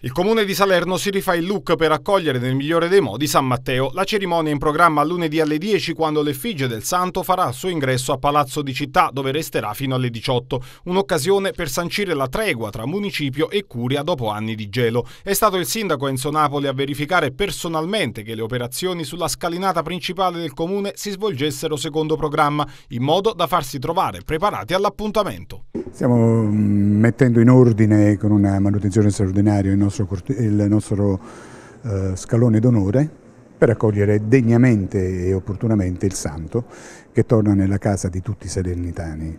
Il comune di Salerno si rifà il look per accogliere nel migliore dei modi San Matteo. La cerimonia è in programma lunedì alle 10 quando l'effigie del santo farà il suo ingresso a Palazzo di Città dove resterà fino alle 18. Un'occasione per sancire la tregua tra municipio e curia dopo anni di gelo. È stato il sindaco Enzo Napoli a verificare personalmente che le operazioni sulla scalinata principale del comune si svolgessero secondo programma in modo da farsi trovare preparati all'appuntamento. Stiamo mm, mettendo in ordine con una manutenzione straordinaria il nostro, il nostro eh, scalone d'onore per accogliere degnamente e opportunamente il santo che torna nella casa di tutti i salernitani.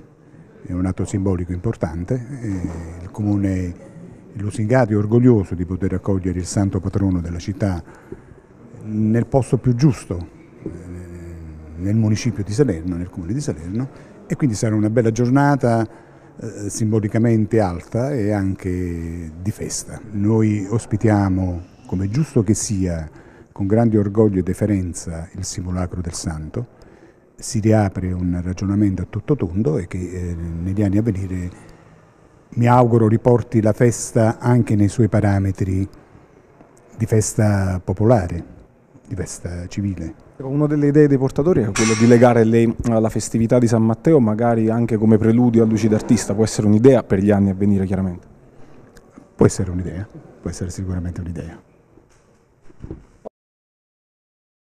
È un atto simbolico importante, il comune Lusingati è orgoglioso di poter accogliere il santo patrono della città nel posto più giusto, eh, nel municipio di Salerno, nel comune di Salerno e quindi sarà una bella giornata eh, simbolicamente alta e anche di festa. Noi ospitiamo, come giusto che sia, con grande orgoglio e deferenza il simulacro del santo, si riapre un ragionamento a tutto tondo e che eh, negli anni a venire mi auguro riporti la festa anche nei suoi parametri di festa popolare, di festa civile. Una delle idee dei portatori è quella di legare le, la festività di San Matteo magari anche come preludio a luci d'artista, può essere un'idea per gli anni a venire chiaramente? Può essere un'idea, può essere sicuramente un'idea.